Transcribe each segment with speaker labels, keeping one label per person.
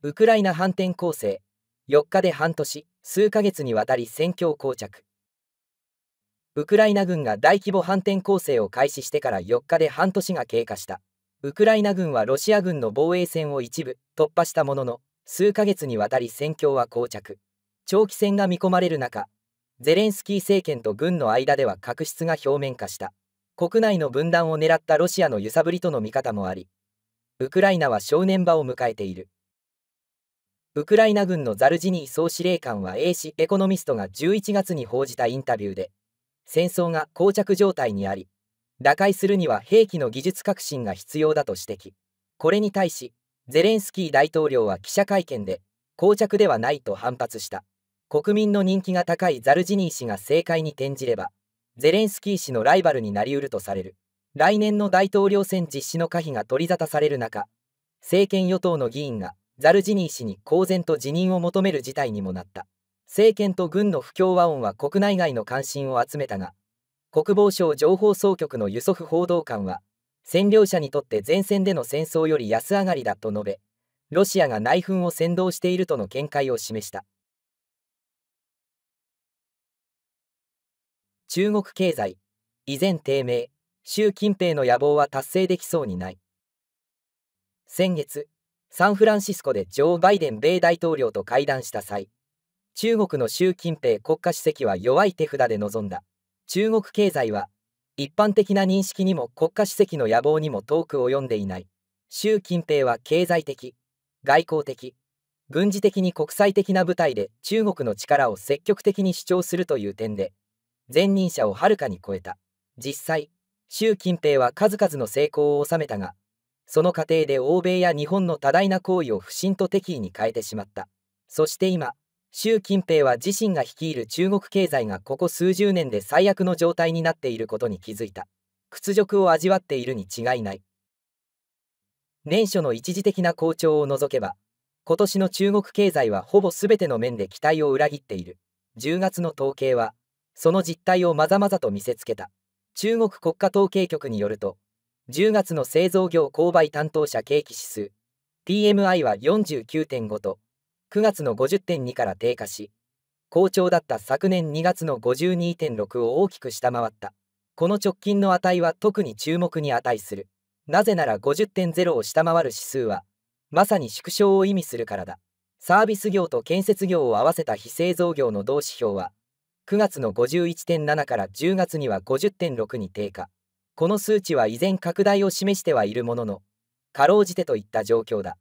Speaker 1: ウクライナ反転攻勢4日で半年数ヶ月にわたり戦況膠着ウクライナ軍が大規模反転攻勢を開始してから4日で半年が経過したウクライナ軍はロシア軍の防衛線を一部突破したものの数ヶ月にわたり戦況は膠着長期戦が見込まれる中ゼレンスキー政権と軍の間では確執が表面化した国内の分断を狙ったロシアの揺さぶりとの見方もありウクライナは正念場を迎えているウクライナ軍のザルジニー総司令官は A 氏エコノミストが11月に報じたインタビューで、戦争が膠着状態にあり、打開するには兵器の技術革新が必要だと指摘。これに対し、ゼレンスキー大統領は記者会見で、膠着ではないと反発した。国民の人気が高いザルジニー氏が政界に転じれば、ゼレンスキー氏のライバルになりうるとされる。来年の大統領選実施の可否が取り沙汰される中、政権与党の議員が、ザルジニー氏に公然と辞任を求める事態にもなった政権と軍の不協和音は国内外の関心を集めたが国防省情報総局のユソフ報道官は占領者にとって前線での戦争より安上がりだと述べロシアが内紛を扇動しているとの見解を示した中国経済依然低迷習近平の野望は達成できそうにない先月サンフランシスコでジョー・バイデン米大統領と会談した際、中国の習近平国家主席は弱い手札で臨んだ。中国経済は、一般的な認識にも国家主席の野望にも遠く及んでいない。習近平は経済的、外交的、軍事的に国際的な舞台で中国の力を積極的に主張するという点で、前任者をはるかに超えた。実際、習近平は数々の成功を収めたが、その過程で欧米や日本の多大な行為を不信と敵意に変えてしまった。そして今、習近平は自身が率いる中国経済がここ数十年で最悪の状態になっていることに気づいた。屈辱を味わっているに違いない。年初の一時的な好調を除けば、今年の中国経済はほぼ全ての面で期待を裏切っている。10月の統計は、その実態をまざまざと見せつけた。中国国家統計局によると、10月の製造業購買担当者景気指数 PMI は49.5と9月の50.2から低下し好調だった昨年2月の52.6を大きく下回ったこの直近の値は特に注目に値するなぜなら50.0を下回る指数はまさに縮小を意味するからだサービス業と建設業を合わせた非製造業の同指標は9月の51.7から10月には50.6に低下この数値は依然拡大を示してはいるものの、かろうじてといった状況だ。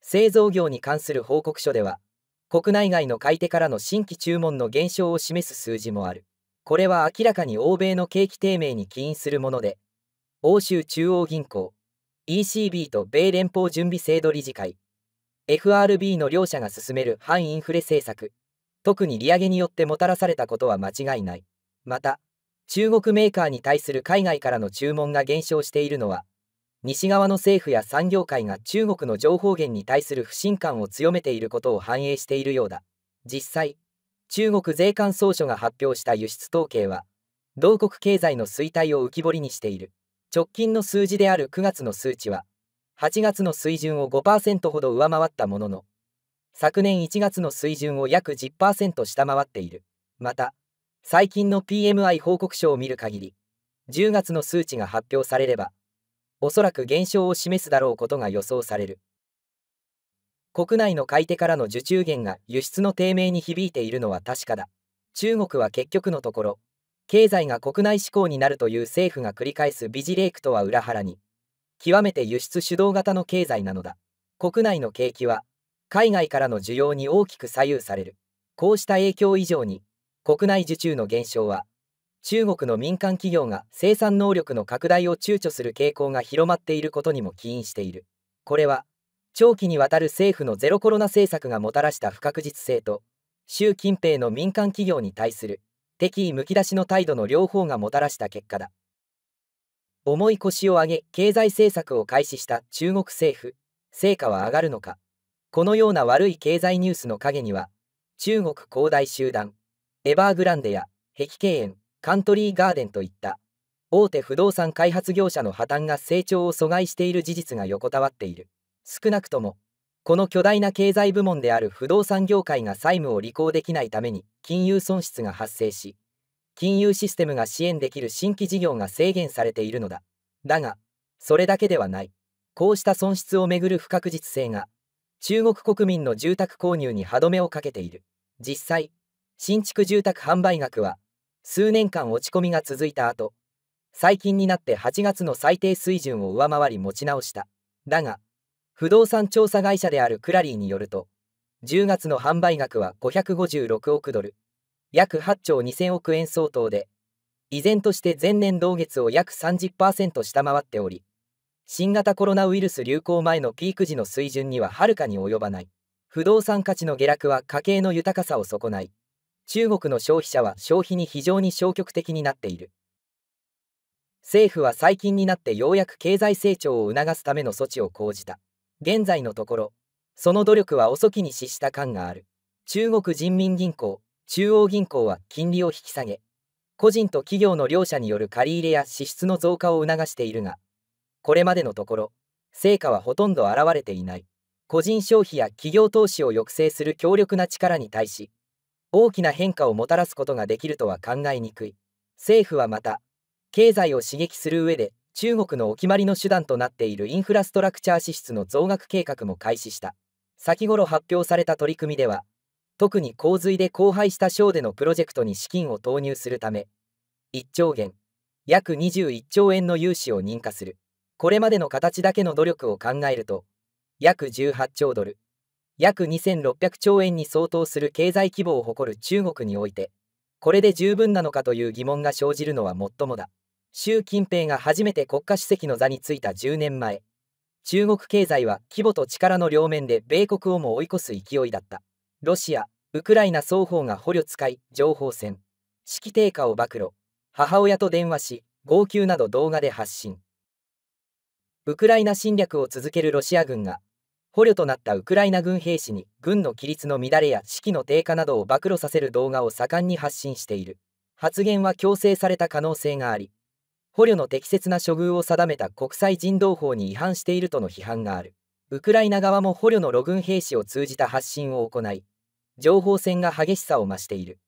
Speaker 1: 製造業に関する報告書では、国内外の買い手からの新規注文の減少を示す数字もある。これは明らかに欧米の景気低迷に起因するもので、欧州中央銀行、ECB と米連邦準備制度理事会、FRB の両者が進める反インフレ政策、特に利上げによってもたらされたことは間違いない。また、中国メーカーに対する海外からの注文が減少しているのは、西側の政府や産業界が中国の情報源に対する不信感を強めていることを反映しているようだ。実際、中国税関総署が発表した輸出統計は、同国経済の衰退を浮き彫りにしている。直近の数字である9月の数値は、8月の水準を5%ほど上回ったものの、昨年1月の水準を約10%下回っている。また、最近の PMI 報告書を見る限り、10月の数値が発表されれば、おそらく減少を示すだろうことが予想される。国内の買い手からの受注源が輸出の低迷に響いているのは確かだ。中国は結局のところ、経済が国内志向になるという政府が繰り返すビジレークとは裏腹に、極めて輸出主導型の経済なのだ。国内の景気は、海外からの需要に大きく左右される。こうした影響以上に、国内受注の減少は中国の民間企業が生産能力の拡大を躊躇する傾向が広まっていることにも起因しているこれは長期にわたる政府のゼロコロナ政策がもたらした不確実性と習近平の民間企業に対する敵意むき出しの態度の両方がもたらした結果だ重い腰を上げ経済政策を開始した中国政府成果は上がるのかこのような悪い経済ニュースの陰には中国恒大集団エバーグランデや碧桂園、カントリーガーデンといった大手不動産開発業者の破綻が成長を阻害している事実が横たわっている少なくともこの巨大な経済部門である不動産業界が債務を履行できないために金融損失が発生し金融システムが支援できる新規事業が制限されているのだだがそれだけではないこうした損失をめぐる不確実性が中国国民の住宅購入に歯止めをかけている実際新築住宅販売額は数年間落ち込みが続いた後、最近になって8月の最低水準を上回り持ち直した。だが、不動産調査会社であるクラリーによると、10月の販売額は556億ドル、約8兆2000億円相当で、依然として前年同月を約30%下回っており、新型コロナウイルス流行前のピーク時の水準にははるかに及ばない。不動産価値の下落は家計の豊かさを損ない。中国の消費者は消費に非常に消極的になっている。政府は最近になってようやく経済成長を促すための措置を講じた。現在のところ、その努力は遅きに失した感がある。中国人民銀行、中央銀行は金利を引き下げ、個人と企業の両者による借り入れや支出の増加を促しているが、これまでのところ、成果はほとんど現れていない。個人消費や企業投資を抑制する強力な力に対し、大きな変化をもたらすことができるとは考えにくい。政府はまた、経済を刺激する上で、中国のお決まりの手段となっているインフラストラクチャー支出の増額計画も開始した。先頃発表された取り組みでは、特に洪水で荒廃した省でのプロジェクトに資金を投入するため、1兆元、約21兆円の融資を認可する。これまでの形だけの努力を考えると、約18兆ドル、約2600兆円に相当する経済規模を誇る中国においてこれで十分なのかという疑問が生じるのはもっともだ習近平が初めて国家主席の座に就いた10年前中国経済は規模と力の両面で米国をも追い越す勢いだったロシアウクライナ双方が捕虜使い情報戦揮低下を暴露母親と電話し号泣など動画で発信ウクライナ侵略を続けるロシア軍が捕虜となったウクライナ軍兵士に軍の規律の乱れや士気の低下などを暴露させる動画を盛んに発信している発言は強制された可能性があり捕虜の適切な処遇を定めた国際人道法に違反しているとの批判があるウクライナ側も捕虜のロ軍兵士を通じた発信を行い情報戦が激しさを増している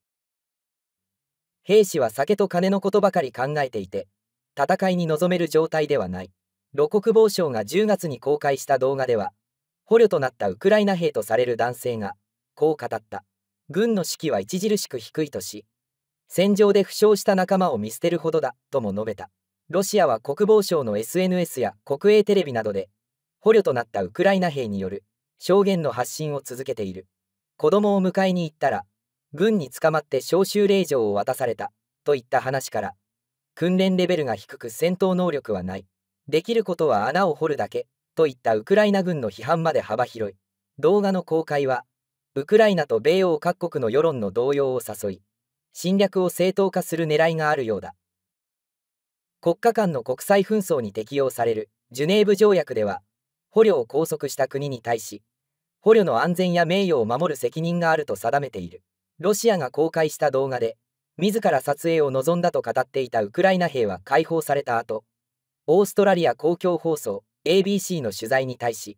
Speaker 1: 兵士は酒と金のことばかり考えていて戦いに臨める状態ではない露国防省が10月に公開した動画では捕虜となったウクライナ兵とされる男性がこう語った軍の士気は著しく低いとし戦場で負傷した仲間を見捨てるほどだとも述べたロシアは国防省の SNS や国営テレビなどで捕虜となったウクライナ兵による証言の発信を続けている子供を迎えに行ったら軍に捕まって招集令状を渡されたといった話から訓練レベルが低く戦闘能力はないできることは穴を掘るだけといったウクライナ軍の批判まで幅広い動画の公開はウクライナと米欧各国の世論の動揺を誘い侵略を正当化する狙いがあるようだ国家間の国際紛争に適用されるジュネーブ条約では捕虜を拘束した国に対し捕虜の安全や名誉を守る責任があると定めているロシアが公開した動画で自ら撮影を望んだと語っていたウクライナ兵は解放された後オーストラリア公共放送 ABC の取材に対し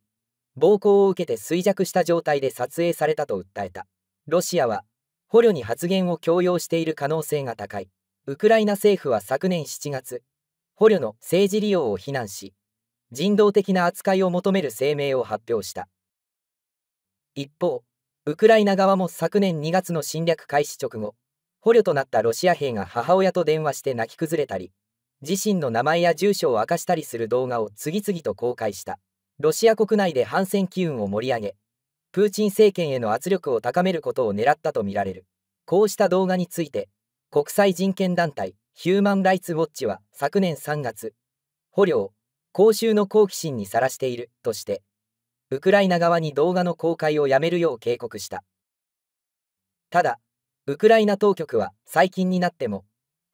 Speaker 1: 暴行を受けて衰弱した状態で撮影されたと訴えたロシアは捕虜に発言を強要している可能性が高いウクライナ政府は昨年7月捕虜の政治利用を非難し人道的な扱いを求める声明を発表した一方ウクライナ側も昨年2月の侵略開始直後捕虜となったロシア兵が母親と電話して泣き崩れたり自身の名前や住所を明かしたりする動画を次々と公開したロシア国内で反戦機運を盛り上げプーチン政権への圧力を高めることを狙ったとみられるこうした動画について国際人権団体ヒューマン・ライツ・ウォッチは昨年3月捕虜を公衆の好奇心にさらしているとしてウクライナ側に動画の公開をやめるよう警告したただウクライナ当局は最近になっても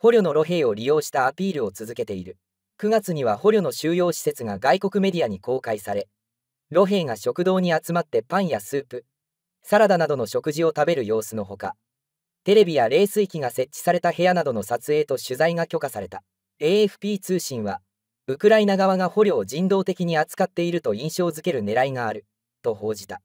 Speaker 1: 捕虜の露兵を利用したアピールを続けている。9月には捕虜の収容施設が外国メディアに公開され、露兵が食堂に集まってパンやスープ、サラダなどの食事を食べる様子のほか、テレビや冷水器が設置された部屋などの撮影と取材が許可された。AFP 通信は、ウクライナ側が捕虜を人道的に扱っていると印象づける狙いがある、と報じた。